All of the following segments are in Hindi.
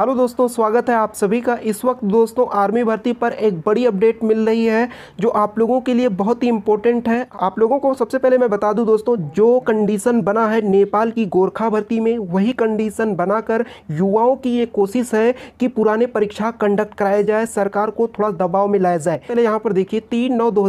हेलो दोस्तों स्वागत है आप सभी का इस वक्त दोस्तों आर्मी भर्ती पर एक बड़ी अपडेट मिल रही है जो आप लोगों के लिए बहुत ही इंपॉर्टेंट है आप लोगों को सबसे पहले मैं बता दूं दोस्तों जो कंडीशन बना है नेपाल की गोरखा भर्ती में वही कंडीशन बनाकर युवाओं की ये कोशिश है कि पुराने परीक्षा कंडक्ट कराया जाए सरकार को थोड़ा दबाव में लाया जाए पहले यहाँ पर देखिए तीन नौ दो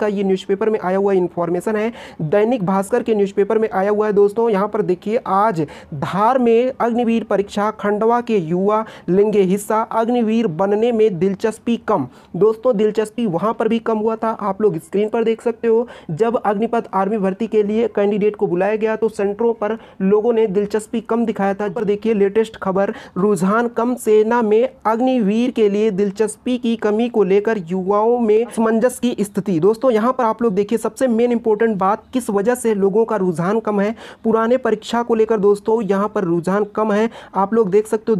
का ये न्यूज़पेपर में आया हुआ इन्फॉर्मेशन है दैनिक भास्कर के न्यूज़पेपर में आया हुआ है दोस्तों यहाँ पर देखिए आज धार में अग्निवीर परीक्षा खंडवा के युवा हुआ लेंगे हिस्सा अग्निवीर बनने में दिलचस्पी कम दोस्तों दिलचस्पी वहां पर भी कम हुआ था आप लोग स्क्रीन पर देख सकते हो जब अग्निपथ आर्मी भर्ती के लिए कैंडिडेट को बुलाया गया तो सेंटरों पर लोगों ने दिलचस्पी कम दिखाया था पर देखिए लेटेस्ट खबर रुझान कम सेना में अग्निवीर के लिए दिलचस्पी की कमी को लेकर युवाओं में समंजस की स्थिति दोस्तों यहाँ पर आप लोग देखिए सबसे मेन इंपॉर्टेंट बात किस वजह से लोगों का रुझान कम है पुराने परीक्षा को लेकर दोस्तों यहाँ पर रुझान कम है आप लोग देख सकते हो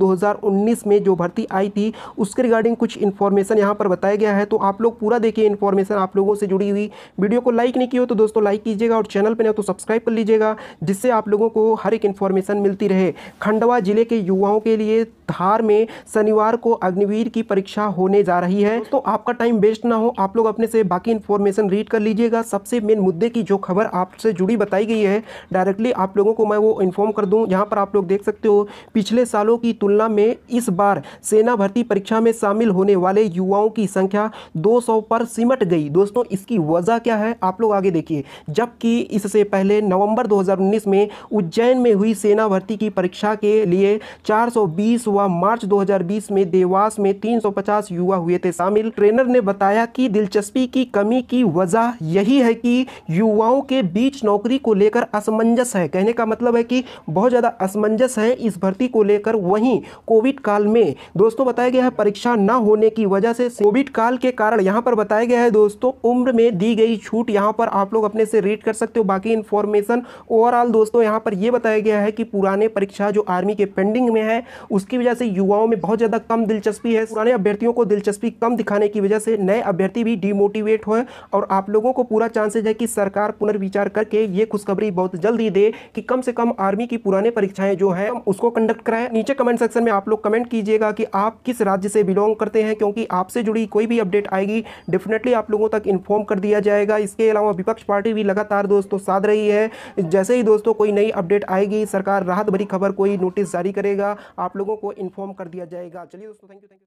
2019 में जो भर्ती आई थी उसके रिगार्डिंग कुछ इन्फॉर्मेशन यहाँ पर बताया गया है तो आप लोग पूरा देखिए इन्फॉर्मेशन आप लोगों से जुड़ी हुई वीडियो को लाइक नहीं की हो तो दोस्तों लाइक कीजिएगा और चैनल पर नहीं हो तो सब्सक्राइब कर लीजिएगा जिससे आप लोगों को हर एक इन्फॉर्मेशन मिलती रहे खंडवा जिले के युवाओं के लिए धार में शनिवार को अग्निवीर की परीक्षा होने जा रही है तो आपका टाइम वेस्ट ना हो आप लोग अपने से बाकी इन्फॉर्मेशन रीड कर लीजिएगा सबसे मेन मुद्दे की जो खबर आपसे जुड़ी बताई गई है डायरेक्टली आप लोगों को मैं वो इन्फॉर्म कर दूँ यहाँ पर आप लोग देख सकते हो पिछले सालों की तुलना में इस बार सेना भर्ती परीक्षा में शामिल होने वाले युवाओं की संख्या दो पर सिमट गई दोस्तों इसकी वजह क्या है आप लोग आगे देखिए जबकि इससे पहले नवंबर 2019 में उज्जैन में हुई सेना भर्ती की परीक्षा के लिए 420 हुआ मार्च 2020 में देवास में 350 युवा हुए थे शामिल ट्रेनर ने बताया कि दिलचस्पी की कमी की वजह यही है कि युवाओं के बीच नौकरी को लेकर असमंजस है कहने का मतलब है कि बहुत ज़्यादा असमंजस है इस भर्ती को लेकर वहीं कोविड काल में दोस्तों बताया गया है परीक्षा न होने की वजह से कोविड काल के कारण यहाँ पर बताया गया है दोस्तों उम्र में दी गई छूट यहाँ पर आप लोग अपने से रीड कर सकते हो बाकी इन्फॉर्मेशन ओवरऑल दोस्तों यहाँ पर यह बताया गया है कि पुराने परीक्षा जो आर्मी के पेंडिंग में है उसकी वजह से युवाओं में बहुत ज़्यादा कम दिलचस्पी है पुराने अभ्यर्थियों को दिलचस्पी कम दिखाने की वजह से नए अभ्यर्थी भी डिमोटिवेट हुए और आप लोगों को पूरा चांसेज है कि सरकार पुनर्विचार करके ये खुशखबरी बहुत जल्दी दे कि कम से कम आर्मी की पुराने परीक्षाएं जो है उसको कंडक्ट कराए नीचे कमेंट सेक्शन में आप लोग कमेंट कीजिएगा कि आप किस राज्य से बिलोंग करते हैं क्योंकि आपसे जुड़ी कोई भी अपडेट आएगी डेफिनेटली आप लोगों तक इन्फॉर्म कर दिया जाएगा इसके अलावा विपक्ष पार्टी भी लगातार दोस्तों साध रही है जैसे ही दोस्तों कोई नई अपडेट आएगी सरकार राहत भरी खबर कोई नोटिस जारी करेगा आप लोगों को इन्फॉर्म कर दिया जाएगा चलिए दोस्तों थैंक यू थैंक यू